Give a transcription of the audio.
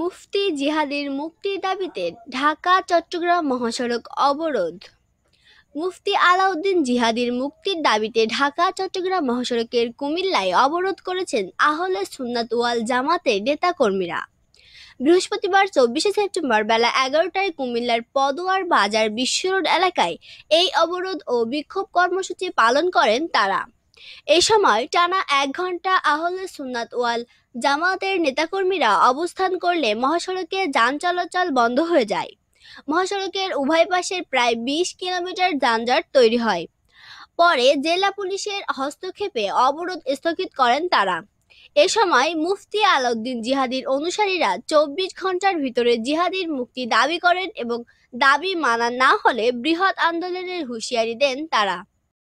মুফতি জিহাদের মুক্তির দাবিতে ঢাকা চট্টগ্রাম মহাসড়ক অবরোধ মুফতি আলাউদ্দিন জিহাদির মুক্তির দাবিতে ঢাকা চট্টগ্রাম মহাসড়কের কুমিল্লায় অবরোধ করেছেন আহলে সুন্নাত ওয়াল জামাতের নেতাকর্মীরা বৃহস্পতিবার চব্বিশে সেপ্টেম্বর বেলা এগারোটায় কুমিল্লার পদোয়ার বাজার বিশ্বরোড এলাকায় এই অবরোধ ও বিক্ষোভ কর্মসূচি পালন করেন তারা এ সময় টানা এক ঘন্টা আহলে সুন্নাত ওয়াল জামাতের নেতাকর্মীরা অবস্থান করলে মহাসড়কে যান চলাচল বন্ধ হয়ে যায় মহাসড়কের উভয় পাশের প্রায় বিশ কিলোমিটার যানজট তৈরি হয় পরে জেলা পুলিশের হস্তক্ষেপে অবরোধ স্থগিত করেন তারা এ সময় মুফতি আলাউদ্দিন জিহাদির অনুসারীরা চব্বিশ ঘন্টার ভিতরে জিহাদির মুক্তি দাবি করেন এবং দাবি মানা না হলে বৃহৎ আন্দোলনের হুঁশিয়ারি দেন তারা